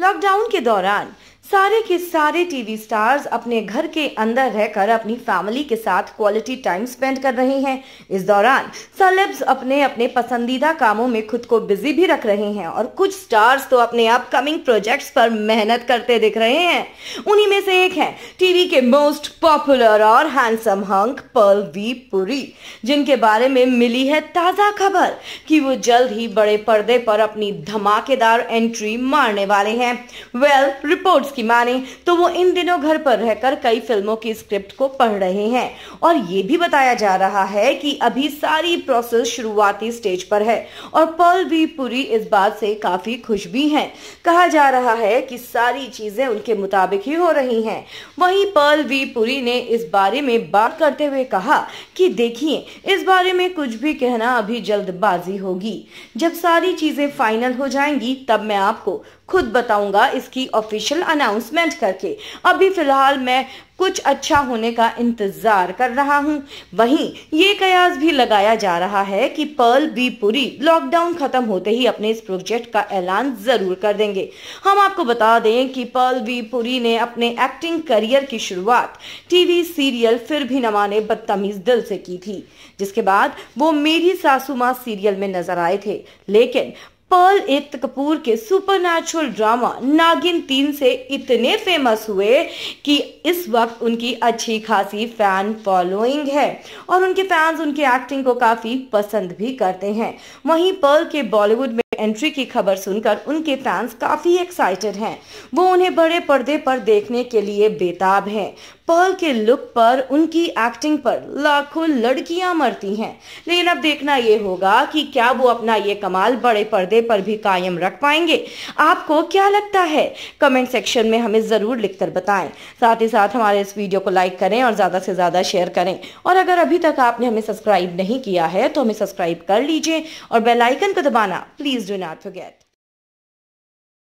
Lockdown के दौरान सारे के सारे टीवी स्टार्स अपने घर के अंदर रहकर अपनी फैमिली के साथ क्वालिटी टाइम स्पेंड कर रहे हैं इस दौरान सेलेब्स अपने अपने पसंदीदा कामों में खुद को बिजी भी रख रहे हैं और कुछ स्टार्स तो अपने अपकमिंग प्रोजेक्ट्स पर मेहनत करते दिख रहे हैं उन्हीं में से एक है टीवी के मोस्ट पॉपुलर और हैंडसम हंक पर्ल वी पुरी जिनके बारे में मिली है ताजा खबर कि वो जल्द ही बड़े पर्दे पर अपनी धमाकेदार एंट्री मारने वाले हैं वेल well, रिपोर्ट्स की माने तो वो इन दिनों घर पर रहकर कई फिल्मों की स्क्रिप्ट को पढ़ रहे हैं और ये भी बताया जा रहा है कि अभी सारी प्रोसेस शुरुआती स्टेज पर है और पर्ल भी पूरी इस बात से काफी खुश भी हैं कहा जा रहा है कि सारी चीजें उनके मुताबिक ही हो रही हैं वहीं पर्ल वी पुरी ने इस बारे में बात करते हुए कहा कि देखिए इस बारे में कुछ भी कहना अभी जल्दबाजी होगी जब सारी चीजें फाइनल हो जाएंगी तब मैं आपको खुद बताऊंगा इसकी ऑफिशियल अनाउंस अनाउंसमेंट करके अभी फ़िलहाल मैं कुछ अच्छा होने का इंतज़ार कर रहा हूं। वहीं ये कयास भी लगाया जा रहा है कि पर्ल बी पुरी लॉकडाउन खत्म होते ही अपने इस प्रोजेक्ट का ऐलान ज़रूर कर देंगे हम आपको बता दें कि पर्ल बी पुरी ने अपने एक्टिंग करियर की शुरुआत टीवी सीरियल फिर भी नमाने बदतमीज दिल से की थी जिसके बाद वो मेरी सासू माँ सीरियल में नजर आए थे लेकिन पर्ल इफ्त कपूर के सुपर ड्रामा नागिन तीन से इतने फेमस हुए कि इस वक्त उनकी अच्छी खासी फैन फॉलोइंग है और उनके फैंस उनके एक्टिंग को काफ़ी पसंद भी करते हैं वहीं पर्ल के बॉलीवुड में एंट्री की खबर सुनकर उनके फैंस काफ़ी एक्साइटेड हैं वो उन्हें बड़े पर्दे पर देखने के लिए बेताब हैं पर्ल के लुक पर उनकी एक्टिंग पर लाखों लड़कियां मरती हैं लेकिन अब देखना ये होगा कि क्या वो अपना ये कमाल बड़े पर्दे फैसले पर भी कायम रख पाएंगे आपको क्या लगता है कमेंट सेक्शन में हमें ज़रूर लिखकर बताएं साथ ही साथ हमारे इस वीडियो को लाइक करें और ज़्यादा से ज़्यादा शेयर करें और अगर अभी तक आपने हमें सब्सक्राइब नहीं किया है तो हमें सब्सक्राइब कर लीजिए और बेलाइकन को दबाना प्लीज़ डू नॉट फॉरगेट